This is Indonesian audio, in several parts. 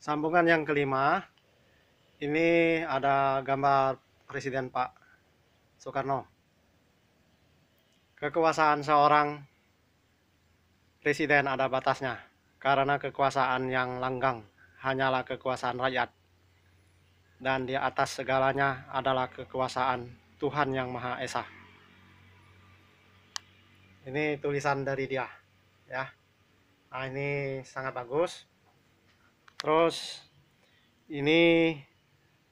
Sambungan yang kelima, ini ada gambar Presiden Pak Soekarno. Kekuasaan seorang presiden ada batasnya, karena kekuasaan yang langgang hanyalah kekuasaan rakyat. Dan di atas segalanya adalah kekuasaan Tuhan Yang Maha Esa. Ini tulisan dari dia, ya. Nah, ini sangat bagus terus ini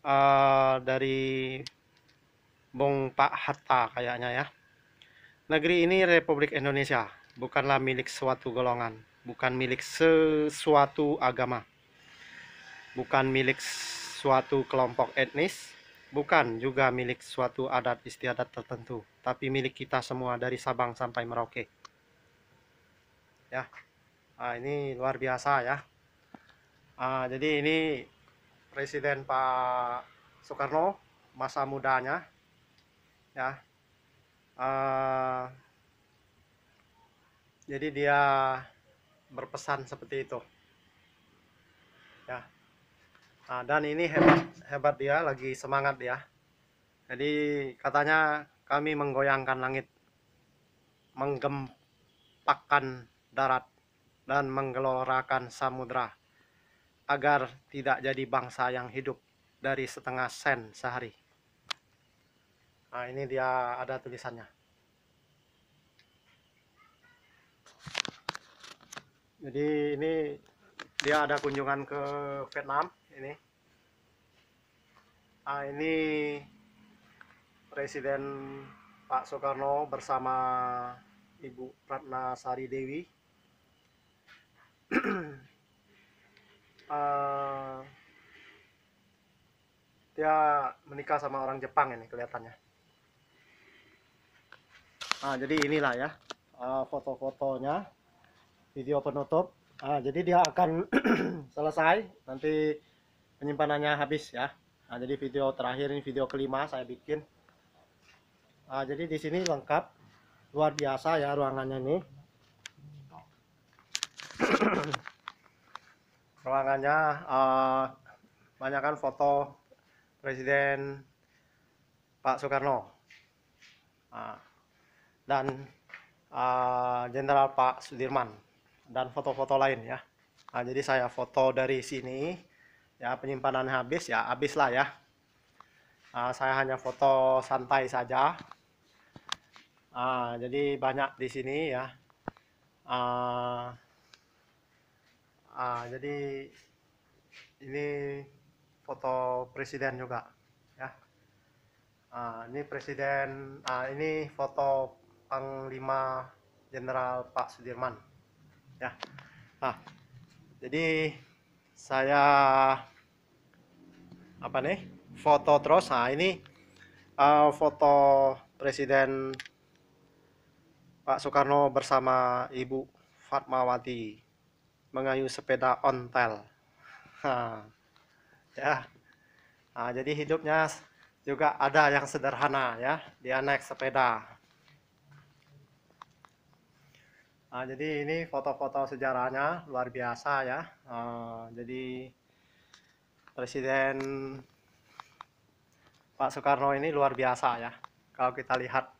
uh, dari Bung Pak Hatta kayaknya ya negeri ini Republik Indonesia bukanlah milik suatu golongan bukan milik sesuatu agama bukan milik suatu kelompok etnis bukan juga milik suatu adat istiadat tertentu tapi milik kita semua dari Sabang sampai Merauke ya nah, ini luar biasa ya uh, jadi ini Presiden Pak Soekarno masa mudanya ya uh, jadi dia berpesan seperti itu ya ah, dan ini hebat hebat dia lagi semangat dia jadi katanya kami menggoyangkan langit menggempakan darat dan menggelorakan samudra agar tidak jadi bangsa yang hidup dari setengah sen sehari. Nah, ini dia ada tulisannya. Jadi ini dia ada kunjungan ke Vietnam ini. Nah, ini Presiden Pak Soekarno bersama Ibu Ratna Sari Dewi Eh, dia menikah sama orang Jepang ini kelihatannya nah jadi inilah ya ah, foto-fotonya video penutup nah, jadi dia akan selesai nanti penyimpanannya habis ya nah, jadi video terakhir ini video kelima saya bikin nah, jadi di sini lengkap luar biasa ya ruangannya ini. ruangannya uh, eh, banyakkan foto Presiden Pak Soekarno uh, dan eh, Jenderal uh, Pak Sudirman dan foto-foto lain ya. Nah, jadi saya foto dari sini ya penyimpanan habis ya habis lah ya. Uh, saya hanya foto santai saja. Uh, jadi banyak di sini ya. Uh, ah, jadi ini foto presiden juga ya ah, ini presiden ah, ini foto panglima jenderal Pak Sudirman ya ah jadi saya apa nih foto terus nah ini uh, foto presiden Pak Soekarno bersama Ibu Fatmawati mengayuh sepeda ontel. ya. Nah, jadi hidupnya juga ada yang sederhana ya, dia naik sepeda. Nah, jadi ini foto-foto sejarahnya luar biasa ya. Uh, jadi Presiden Pak Soekarno ini luar biasa ya. Kalau kita lihat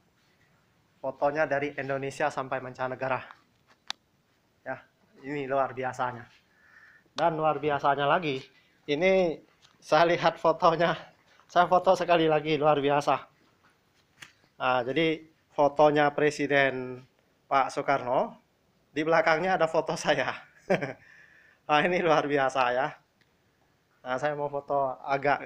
fotonya dari Indonesia sampai mancanegara ini luar biasanya dan luar biasanya lagi ini saya lihat fotonya saya foto sekali lagi luar biasa nah, jadi fotonya Presiden Pak Soekarno di belakangnya ada foto saya nah ini luar biasa ya nah saya mau foto agak